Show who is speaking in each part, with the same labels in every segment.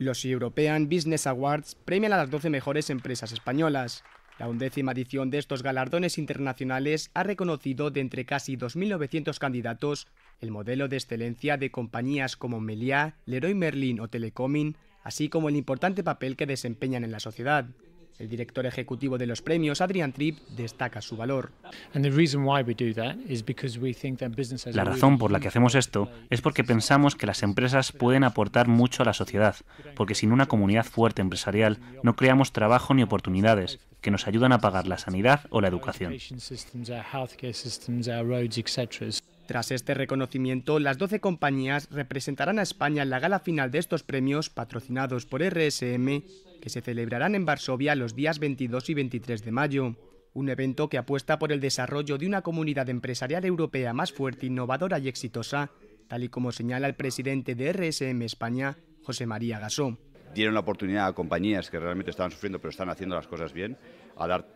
Speaker 1: Los European Business Awards premian a las 12 mejores empresas españolas. La undécima edición de estos galardones internacionales ha reconocido de entre casi 2.900 candidatos el modelo de excelencia de compañías como Meliá, Leroy Merlin o Telecomin, así como el importante papel que desempeñan en la sociedad. El director ejecutivo de los premios, Adrian Tripp, destaca su valor. La razón por la que hacemos
Speaker 2: esto es porque pensamos que las empresas pueden aportar mucho a la sociedad, porque sin una comunidad fuerte empresarial no creamos trabajo ni oportunidades que nos ayudan a pagar la sanidad o la educación.
Speaker 1: Tras este reconocimiento, las 12 compañías representarán a España en la gala final de estos premios patrocinados por RSM, que se celebrarán en Varsovia los días 22 y 23 de mayo. Un evento que apuesta por el desarrollo de una comunidad empresarial europea más fuerte, innovadora y exitosa, tal y como señala el presidente de RSM España, José María Gasó.
Speaker 3: Dieron la oportunidad a compañías que realmente estaban sufriendo pero están haciendo las cosas bien a dar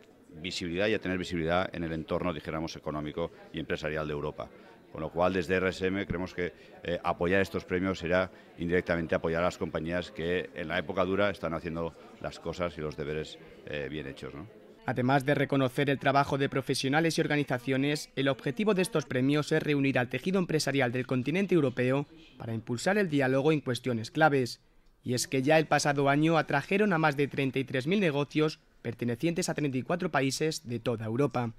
Speaker 3: visibilidad y a tener visibilidad en el entorno, dijéramos, económico y empresarial de Europa. Con lo cual, desde RSM creemos que eh, apoyar estos premios será indirectamente apoyar a las compañías que en la época dura están haciendo las cosas y los deberes eh, bien hechos.
Speaker 1: Además de reconocer el trabajo de profesionales y organizaciones, el objetivo de estos premios es reunir al tejido empresarial del continente europeo para impulsar el diálogo en cuestiones claves. Y es que ya el pasado año atrajeron a más de 33.000 negocios pertenecientes a 34 países de toda Europa.